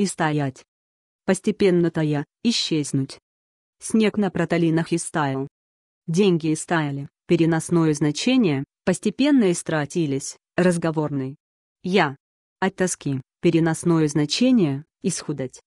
и стоять. Постепенно тая, исчезнуть. Снег на проталинах истаял. Деньги истаяли, переносное значение, постепенно истратились, разговорный. Я. От тоски, переносное значение, исхудать.